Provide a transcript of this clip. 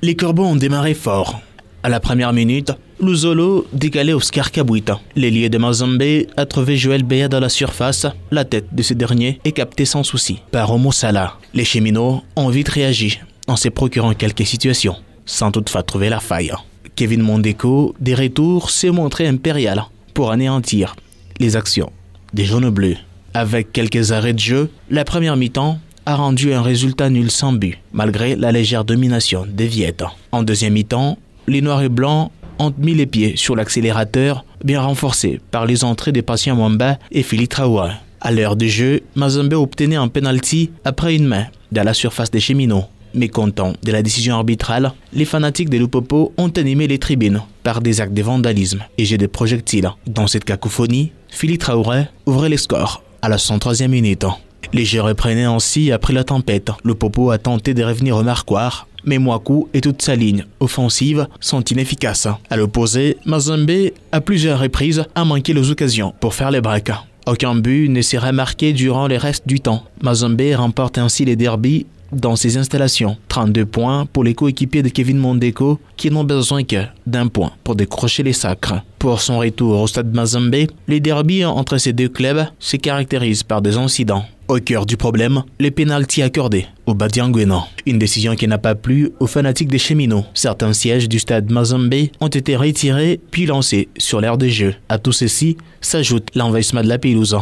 Les corbeaux ont démarré fort. À la première minute, Luzolo décalait Oscar Scarcabuita. L'ailier de Mazambé a trouvé Joël Béat dans la surface, la tête de ce dernier est captée sans souci par Omo Salah. Les cheminots ont vite réagi en se procurant quelques situations, sans toutefois trouver la faille. Kevin Mondeco, des retours, s'est montré impérial pour anéantir les actions des jaunes bleus. Avec quelques arrêts de jeu, la première mi-temps a rendu un résultat nul sans but, malgré la légère domination des Viettes. En deuxième mi-temps, les Noirs et Blancs ont mis les pieds sur l'accélérateur, bien renforcé par les entrées des patients Wamba et Philippe Traoré. À l'heure du jeu, Mazembe obtenait un penalty après une main dans la surface des cheminots. Mécontents de la décision arbitrale, les fanatiques des Loupopo ont animé les tribunes par des actes de vandalisme et jets de projectiles. Dans cette cacophonie, Philippe Traoré ouvrait les scores à la 103e minute. Les jets reprenaient ainsi après la tempête. Le Popo a tenté de revenir au marquoir, mais Mwaku et toute sa ligne offensive sont inefficaces. À l'opposé, Mazembe, à plusieurs reprises, à manqué les occasions pour faire les breaks. Aucun but ne sera marqué durant le reste du temps. Mazembe remporte ainsi les derbies dans ses installations. 32 points pour les coéquipiers de Kevin Mondeko qui n'ont besoin que d'un point pour décrocher les sacres. Pour son retour au stade Mazembe, les derbies entre ces deux clubs se caractérisent par des incidents. Au cœur du problème, les pénalties accordées au Badianguenan. Une décision qui n'a pas plu aux fanatiques des cheminots. Certains sièges du stade Mazambé ont été retirés puis lancés sur l'ère de jeu. À tout ceci s'ajoute l'envahissement de la pelouse